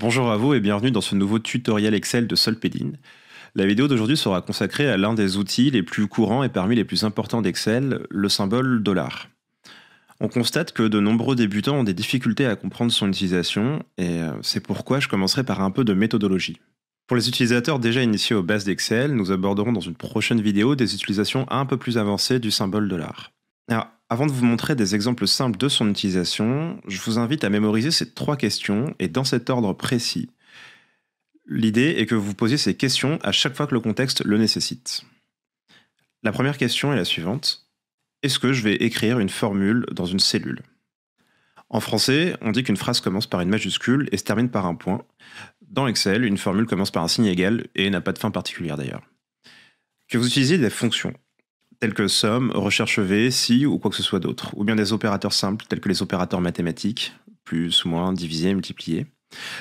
Bonjour à vous et bienvenue dans ce nouveau tutoriel Excel de Solpedine. La vidéo d'aujourd'hui sera consacrée à l'un des outils les plus courants et parmi les plus importants d'Excel, le symbole dollar. On constate que de nombreux débutants ont des difficultés à comprendre son utilisation et euh, c'est pourquoi je commencerai par un peu de méthodologie. Pour les utilisateurs déjà initiés aux bases d'Excel, nous aborderons dans une prochaine vidéo des utilisations un peu plus avancées du symbole dollar. Avant de vous montrer des exemples simples de son utilisation, je vous invite à mémoriser ces trois questions et dans cet ordre précis. L'idée est que vous posiez ces questions à chaque fois que le contexte le nécessite. La première question est la suivante. Est-ce que je vais écrire une formule dans une cellule En français, on dit qu'une phrase commence par une majuscule et se termine par un point. Dans Excel, une formule commence par un signe égal et n'a pas de fin particulière d'ailleurs. Que vous utilisiez des fonctions, tels que somme, recherche V, si ou quoi que ce soit d'autre, ou bien des opérateurs simples tels que les opérateurs mathématiques, plus, ou moins, divisé, multiplié.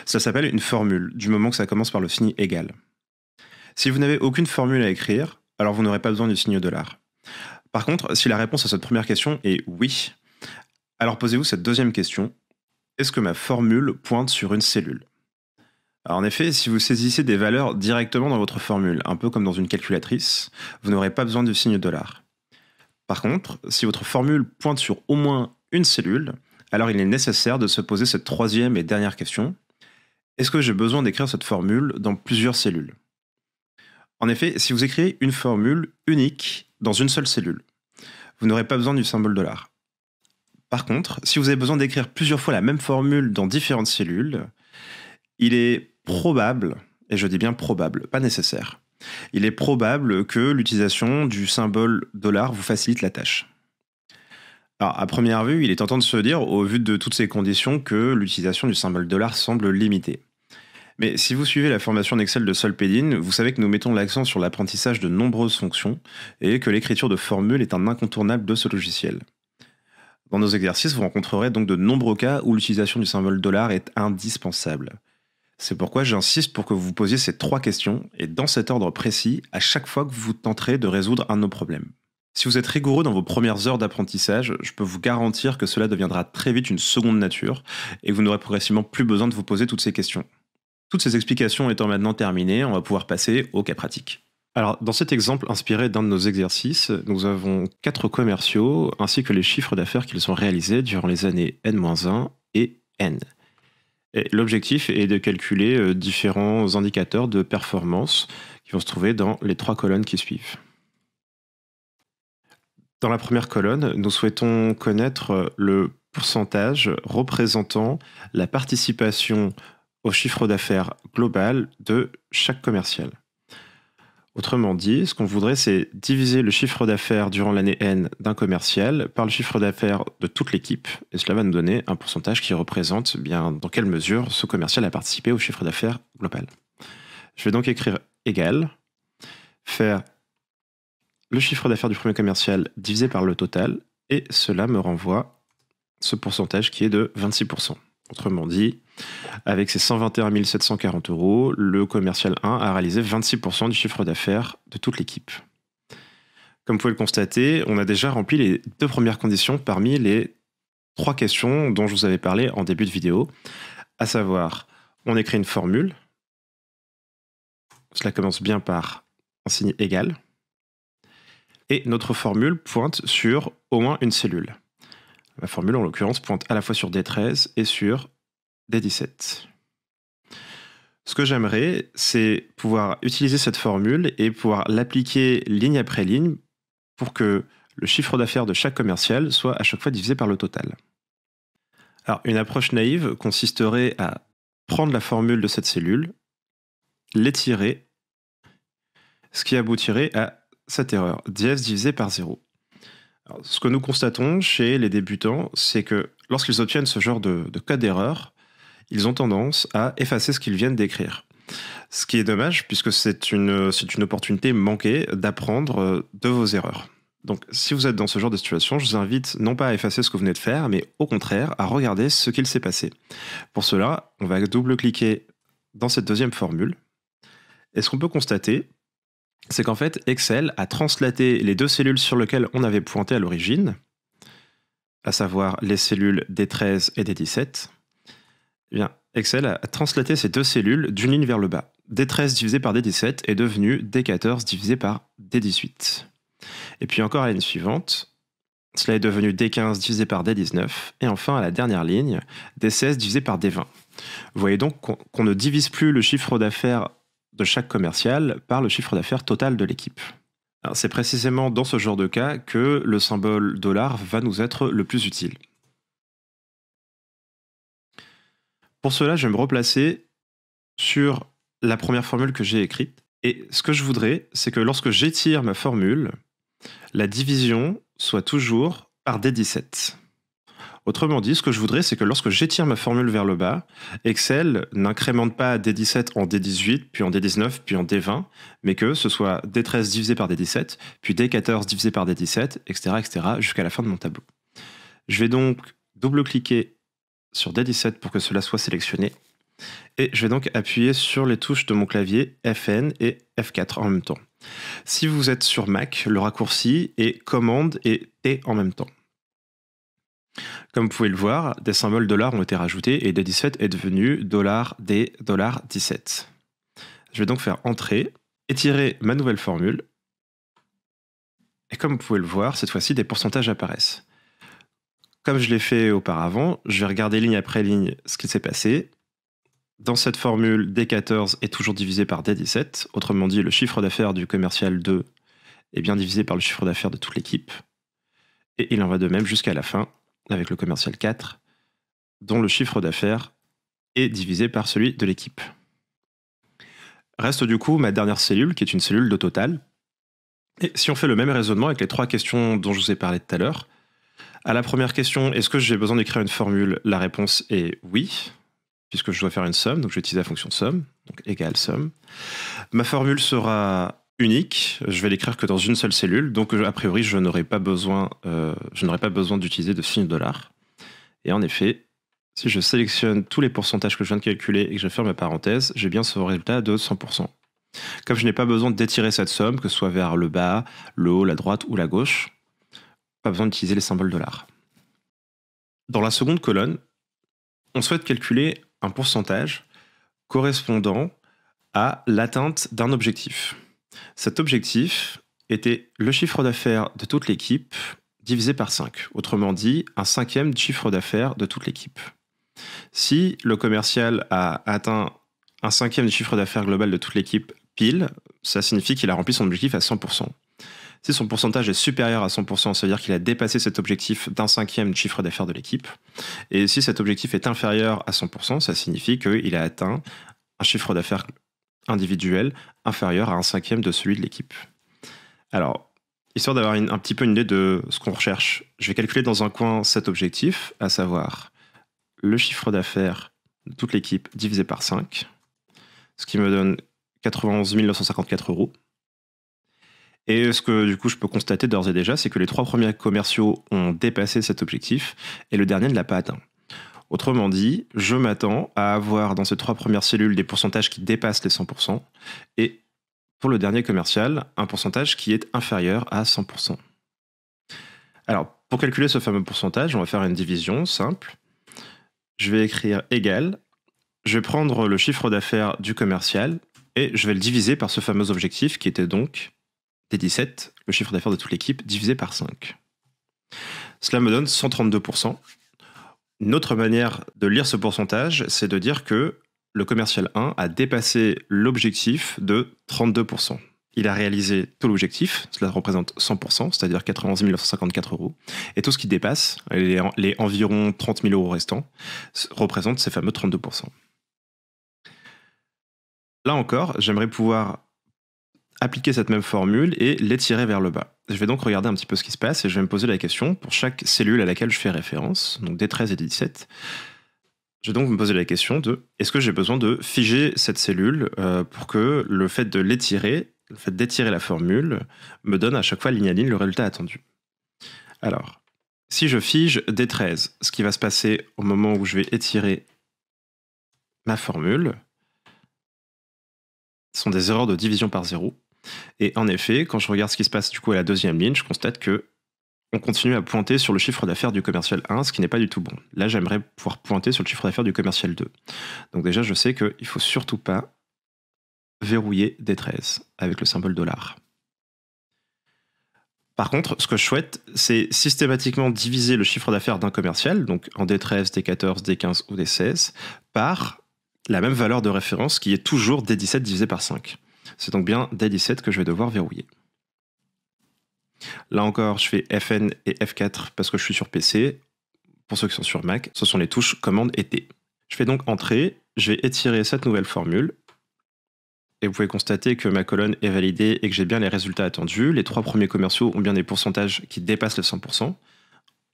Ça s'appelle une formule, du moment que ça commence par le signe égal. Si vous n'avez aucune formule à écrire, alors vous n'aurez pas besoin du signe dollar. Par contre, si la réponse à cette première question est oui, alors posez-vous cette deuxième question. Est-ce que ma formule pointe sur une cellule en effet, si vous saisissez des valeurs directement dans votre formule, un peu comme dans une calculatrice, vous n'aurez pas besoin du signe dollar. Par contre, si votre formule pointe sur au moins une cellule, alors il est nécessaire de se poser cette troisième et dernière question. Est-ce que j'ai besoin d'écrire cette formule dans plusieurs cellules En effet, si vous écrivez une formule unique dans une seule cellule, vous n'aurez pas besoin du symbole dollar. Par contre, si vous avez besoin d'écrire plusieurs fois la même formule dans différentes cellules, il est probable, et je dis bien probable, pas nécessaire, il est probable que l'utilisation du symbole dollar vous facilite la tâche. Alors, à première vue, il est tentant de se dire, au vu de toutes ces conditions, que l'utilisation du symbole dollar semble limitée. Mais si vous suivez la formation d'Excel de Solpedin, vous savez que nous mettons l'accent sur l'apprentissage de nombreuses fonctions et que l'écriture de formules est un incontournable de ce logiciel. Dans nos exercices, vous rencontrerez donc de nombreux cas où l'utilisation du symbole dollar est indispensable. C'est pourquoi j'insiste pour que vous vous posiez ces trois questions, et dans cet ordre précis, à chaque fois que vous tenterez de résoudre un de nos problèmes. Si vous êtes rigoureux dans vos premières heures d'apprentissage, je peux vous garantir que cela deviendra très vite une seconde nature, et vous n'aurez progressivement plus besoin de vous poser toutes ces questions. Toutes ces explications étant maintenant terminées, on va pouvoir passer au cas pratique. Alors, dans cet exemple inspiré d'un de nos exercices, nous avons quatre commerciaux ainsi que les chiffres d'affaires qu'ils ont réalisés durant les années N-1 et N. L'objectif est de calculer euh, différents indicateurs de performance qui vont se trouver dans les trois colonnes qui suivent. Dans la première colonne, nous souhaitons connaître euh, le pourcentage représentant la participation au chiffre d'affaires global de chaque commercial. Autrement dit, ce qu'on voudrait, c'est diviser le chiffre d'affaires durant l'année N d'un commercial par le chiffre d'affaires de toute l'équipe, et cela va nous donner un pourcentage qui représente eh bien dans quelle mesure ce commercial a participé au chiffre d'affaires global. Je vais donc écrire égal, faire le chiffre d'affaires du premier commercial divisé par le total, et cela me renvoie ce pourcentage qui est de 26%. Autrement dit, avec ses 121 740 euros, le commercial 1 a réalisé 26% du chiffre d'affaires de toute l'équipe. Comme vous pouvez le constater, on a déjà rempli les deux premières conditions parmi les trois questions dont je vous avais parlé en début de vidéo, à savoir, on écrit une formule, cela commence bien par un signe égal, et notre formule pointe sur au moins une cellule. La formule, en l'occurrence, pointe à la fois sur D13 et sur D17. Ce que j'aimerais, c'est pouvoir utiliser cette formule et pouvoir l'appliquer ligne après ligne pour que le chiffre d'affaires de chaque commercial soit à chaque fois divisé par le total. Alors, une approche naïve consisterait à prendre la formule de cette cellule, l'étirer, ce qui aboutirait à cette erreur, dièse divisé par 0 ce que nous constatons chez les débutants, c'est que lorsqu'ils obtiennent ce genre de, cas d'erreur, ils ont tendance à effacer ce qu'ils viennent d'écrire. Ce qui est dommage, puisque c'est une, une opportunité manquée d'apprendre euh, de vos erreurs. Donc, si vous êtes dans ce genre de situation, je vous invite non pas à effacer ce que vous venez de faire, mais au contraire à regarder ce qu'il s'est passé. Pour cela, on va double-cliquer dans cette deuxième formule. Et ce qu'on peut constater, c'est qu'en fait, Excel a translaté les deux cellules sur lesquelles on avait pointé à l'origine, à savoir les cellules d 13 et d 17. Eh bien, Excel a translaté ces deux cellules d'une ligne vers le bas. D13 divisé par D17 est devenu D14 divisé par D18. Et puis encore à la ligne suivante, cela est devenu D15 divisé par D19. Et enfin, à la dernière ligne, D16 divisé par D20. Vous voyez donc qu'on ne divise plus le chiffre d'affaires de chaque commercial par le chiffre d'affaires total de l'équipe. C'est précisément dans ce genre de cas que le symbole dollar va nous être le plus utile. Pour cela, je vais me replacer sur la première formule que j'ai écrite. Et ce que je voudrais, c'est que lorsque j'étire ma formule, la division soit toujours par D17. Autrement dit, ce que je voudrais, c'est que lorsque j'étire ma formule vers le bas, Excel n'incrémente pas D17 en D18, puis en D19, puis en D20, mais que ce soit D13 divisé par D17, puis D14 divisé par D17, etc., etc., jusqu'à la fin de mon tableau. Je vais donc double-cliquer sur D17 pour que cela soit sélectionné, et je vais donc appuyer sur les touches de mon clavier Fn et F4 en même temps. Si vous êtes sur Mac, le raccourci est commande et T en même temps. Comme vous pouvez le voir, des symboles dollars ont été rajoutés et D17 est devenu dollar D 17. Je vais donc faire entrer, étirer ma nouvelle formule. Et comme vous pouvez le voir, cette fois-ci, des pourcentages apparaissent. Comme je l'ai fait auparavant, je vais regarder ligne après ligne ce qui s'est passé. Dans cette formule, D14 est toujours divisé par D17. Autrement dit, le chiffre d'affaires du commercial 2 est bien divisé par le chiffre d'affaires de toute l'équipe. Et il en va de même jusqu'à la fin, avec le commercial 4, dont le chiffre d'affaires est divisé par celui de l'équipe. Reste du coup ma dernière cellule, qui est une cellule de total. Et si on fait le même raisonnement avec les trois questions dont je vous ai parlé tout à l'heure, à la première question, est-ce que j'ai besoin d'écrire une formule La réponse est oui, puisque je dois faire une somme, donc j'utilise la fonction somme, donc égale somme. Ma formule sera unique. Je vais l'écrire que dans une seule cellule. Donc, a priori, je n'aurai pas besoin, euh, besoin d'utiliser de signe dollar. Et en effet, si je sélectionne tous les pourcentages que je viens de calculer et que je ferme ma parenthèse, j'ai bien ce résultat de 100%. Comme je n'ai pas besoin d'étirer cette somme, que ce soit vers le bas, le haut, la droite ou la gauche, pas besoin d'utiliser les symboles dollars. Dans la seconde colonne, on souhaite calculer un pourcentage correspondant à l'atteinte d'un objectif. Cet objectif était le chiffre d'affaires de toute l'équipe divisé par 5, autrement dit un cinquième chiffre d'affaires de toute l'équipe. Si le commercial a atteint un cinquième du chiffre d'affaires global de toute l'équipe pile, ça signifie qu'il a rempli son objectif à 100%. Si son pourcentage est supérieur à 100%, ça veut dire qu'il a dépassé cet objectif d'un cinquième chiffre d'affaires de l'équipe. Et si cet objectif est inférieur à 100%, ça signifie qu'il a atteint un chiffre d'affaires individuel inférieur à un cinquième de celui de l'équipe. Alors, histoire d'avoir un petit peu une idée de ce qu'on recherche, je vais calculer dans un coin cet objectif, à savoir le chiffre d'affaires de toute l'équipe divisé par 5, ce qui me donne 91 954 euros. Et ce que du coup je peux constater d'ores et déjà, c'est que les trois premiers commerciaux ont dépassé cet objectif et le dernier ne l'a pas atteint. Autrement dit, je m'attends à avoir dans ces trois premières cellules des pourcentages qui dépassent les 100% et pour le dernier commercial, un pourcentage qui est inférieur à 100%. Alors, pour calculer ce fameux pourcentage, on va faire une division simple. Je vais écrire égal. Je vais prendre le chiffre d'affaires du commercial et je vais le diviser par ce fameux objectif qui était donc des 17, le chiffre d'affaires de toute l'équipe, divisé par 5. Cela me donne 132%, autre manière de lire ce pourcentage, c'est de dire que le commercial 1 a dépassé l'objectif de 32%. Il a réalisé tout l'objectif, cela représente 100%, c'est-à-dire 91 954 euros. Et tout ce qui dépasse, les, les environ 30 000 euros restants, représente ces fameux 32%. Là encore, j'aimerais pouvoir appliquer cette même formule et l'étirer vers le bas. Je vais donc regarder un petit peu ce qui se passe et je vais me poser la question pour chaque cellule à laquelle je fais référence, donc D13 et D17. Je vais donc me poser la question de est-ce que j'ai besoin de figer cette cellule euh, pour que le fait de l'étirer, le fait d'étirer la formule, me donne à chaque fois ligne à ligne le résultat attendu. Alors, si je fige D13, ce qui va se passer au moment où je vais étirer ma formule, sont des erreurs de division par zéro. Et en effet, quand je regarde ce qui se passe du coup à la deuxième ligne, je constate que on continue à pointer sur le chiffre d'affaires du commercial 1, ce qui n'est pas du tout bon. Là, j'aimerais pouvoir pointer sur le chiffre d'affaires du commercial 2. Donc déjà, je sais qu'il ne faut surtout pas verrouiller d 13 avec le symbole dollar. Par contre, ce que je souhaite, c'est systématiquement diviser le chiffre d'affaires d'un commercial, donc en D13, D14, D15 ou D16, par la même valeur de référence qui est toujours D17 divisé par 5. C'est donc bien D17 que je vais devoir verrouiller. Là encore, je fais Fn et F4 parce que je suis sur PC. Pour ceux qui sont sur Mac, ce sont les touches Commande et T. Je fais donc Entrée, je vais étirer cette nouvelle formule. Et vous pouvez constater que ma colonne est validée et que j'ai bien les résultats attendus. Les trois premiers commerciaux ont bien des pourcentages qui dépassent le 100%.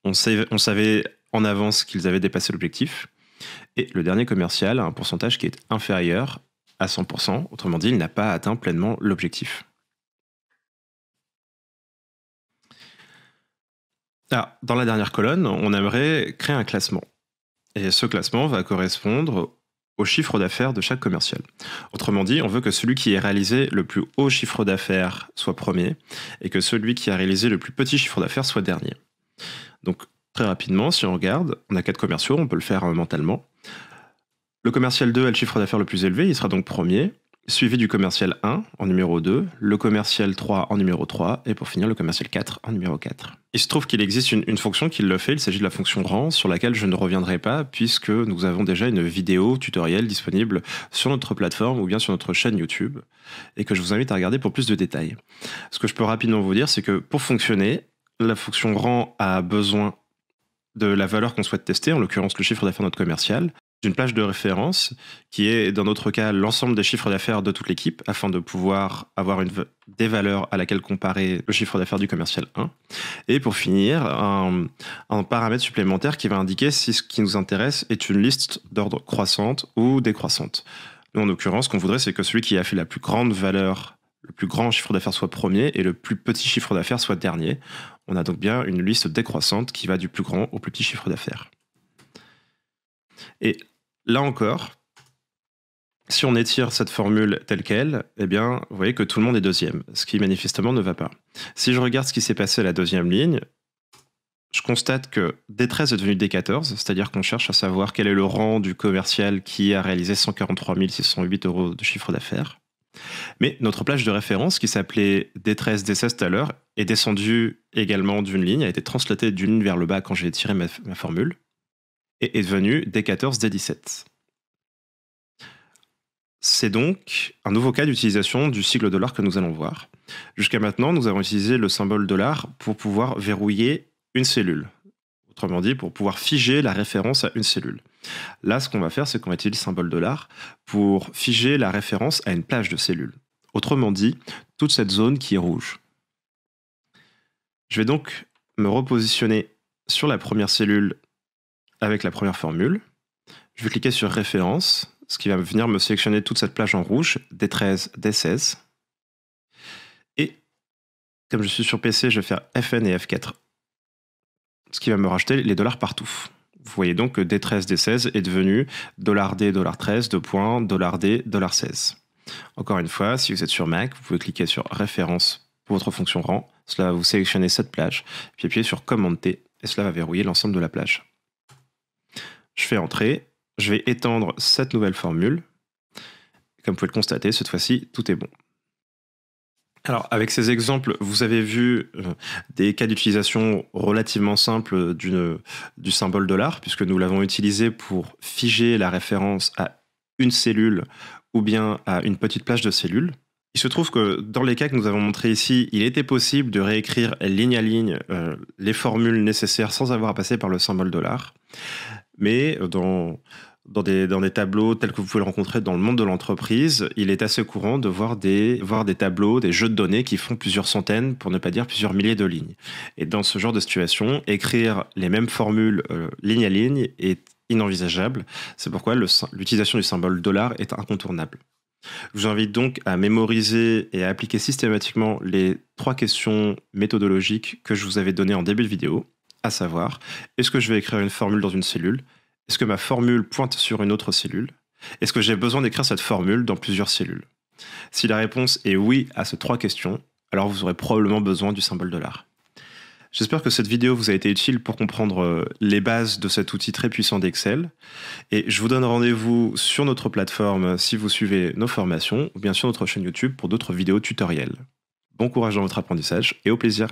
On, on savait en avance qu'ils avaient dépassé l'objectif. Et le dernier commercial a un pourcentage qui est inférieur à 100%, autrement dit, il n'a pas atteint pleinement l'objectif. Ah, dans la dernière colonne, on aimerait créer un classement. Et ce classement va correspondre au chiffre d'affaires de chaque commercial. Autrement dit, on veut que celui qui ait réalisé le plus haut chiffre d'affaires soit premier et que celui qui a réalisé le plus petit chiffre d'affaires soit dernier. Donc très rapidement, si on regarde, on a quatre commerciaux, on peut le faire euh, mentalement. Le commercial 2 a le chiffre d'affaires le plus élevé, il sera donc premier, suivi du commercial 1 en numéro 2, le commercial 3 en numéro 3, et pour finir le commercial 4 en numéro 4. Il se trouve qu'il existe une, fonction qui le fait, il s'agit de la fonction rang, sur laquelle je ne reviendrai pas, puisque nous avons déjà une vidéo tutoriel disponible sur notre plateforme ou bien sur notre chaîne YouTube, et que je vous invite à regarder pour plus de détails. Ce que je peux rapidement vous dire, c'est que pour fonctionner, la fonction rang a besoin de la valeur qu'on souhaite tester, en l'occurrence le chiffre d'affaires de notre commercial, une plage de référence qui est, dans notre cas, l'ensemble des chiffres d'affaires de toute l'équipe afin de pouvoir avoir une, des valeurs à laquelle comparer le chiffre d'affaires du commercial 1. Et pour finir, un, un, paramètre supplémentaire qui va indiquer si ce qui nous intéresse est une liste d'ordre croissante ou décroissante. Nous, en l'occurrence, ce qu'on voudrait, c'est que celui qui a fait la plus grande valeur, le plus grand chiffre d'affaires soit premier et le plus petit chiffre d'affaires soit dernier. On a donc bien une liste décroissante qui va du plus grand au plus petit chiffre d'affaires. Et Là encore, si on étire cette formule telle qu'elle, eh bien, vous voyez que tout le monde est deuxième, ce qui manifestement ne va pas. Si je regarde ce qui s'est passé à la deuxième ligne, je constate que D13 est devenu D14, c'est-à-dire qu'on cherche à savoir quel est le rang du commercial qui a réalisé 143 608 euros de chiffre d'affaires. Mais notre plage de référence, qui s'appelait D13, D16 tout à l'heure, est descendue également d'une ligne, a été translatée d'une vers le bas quand j'ai tiré ma formule est devenu D14, D17. C'est donc un nouveau cas d'utilisation du sigle dollar que nous allons voir. Jusqu'à maintenant, nous avons utilisé le symbole dollar pour pouvoir verrouiller une cellule. Autrement dit, pour pouvoir figer la référence à une cellule. Là, ce qu'on va faire, c'est qu'on va utiliser le symbole dollar pour figer la référence à une plage de cellules. Autrement dit, toute cette zone qui est rouge. Je vais donc me repositionner sur la première cellule avec la première formule. Je vais cliquer sur référence, ce qui va venir me sélectionner toute cette plage en rouge, D13, D16. Et comme je suis sur PC, je vais faire Fn et F4, ce qui va me racheter les dollars partout. Vous voyez donc que D13, D16 est devenu $D, $13, $D, $16. Encore une fois, si vous êtes sur Mac, vous pouvez cliquer sur référence pour votre fonction rang. Cela va vous sélectionner cette plage, puis appuyer sur commenter T et cela va verrouiller l'ensemble de la plage je fais entrer, je vais étendre cette nouvelle formule. Comme vous pouvez le constater, cette fois-ci, tout est bon. Alors, avec ces exemples, vous avez vu euh, des cas d'utilisation relativement simples du symbole dollar, puisque nous l'avons utilisé pour figer la référence à une cellule ou bien à une petite plage de cellules. Il se trouve que dans les cas que nous avons montrés ici, il était possible de réécrire ligne à ligne euh, les formules nécessaires sans avoir à passer par le symbole dollar mais euh, dans, dans des, tableaux tels que vous pouvez le rencontrer dans le monde de l'entreprise, il est assez courant de voir des, voir des tableaux, des jeux de données qui font plusieurs centaines, pour ne pas dire plusieurs milliers de lignes. Et dans ce genre de situation, écrire les mêmes formules euh, ligne à ligne est inenvisageable. C'est pourquoi l'utilisation du symbole dollar est incontournable. Je vous invite donc à mémoriser et à appliquer systématiquement les trois questions méthodologiques que je vous avais données en début de vidéo à savoir, est-ce que je vais écrire une formule dans une cellule Est-ce que ma formule pointe sur une autre cellule Est-ce que j'ai besoin d'écrire cette formule dans plusieurs cellules Si la réponse est oui à ces trois questions, alors vous aurez probablement besoin du symbole dollar. J'espère que cette vidéo vous a été utile pour comprendre euh, les bases de cet outil très puissant d'Excel. Et je vous donne rendez-vous sur notre plateforme euh, si vous suivez nos formations ou bien sur notre chaîne YouTube pour d'autres vidéos tutoriels. Bon courage dans votre apprentissage et au plaisir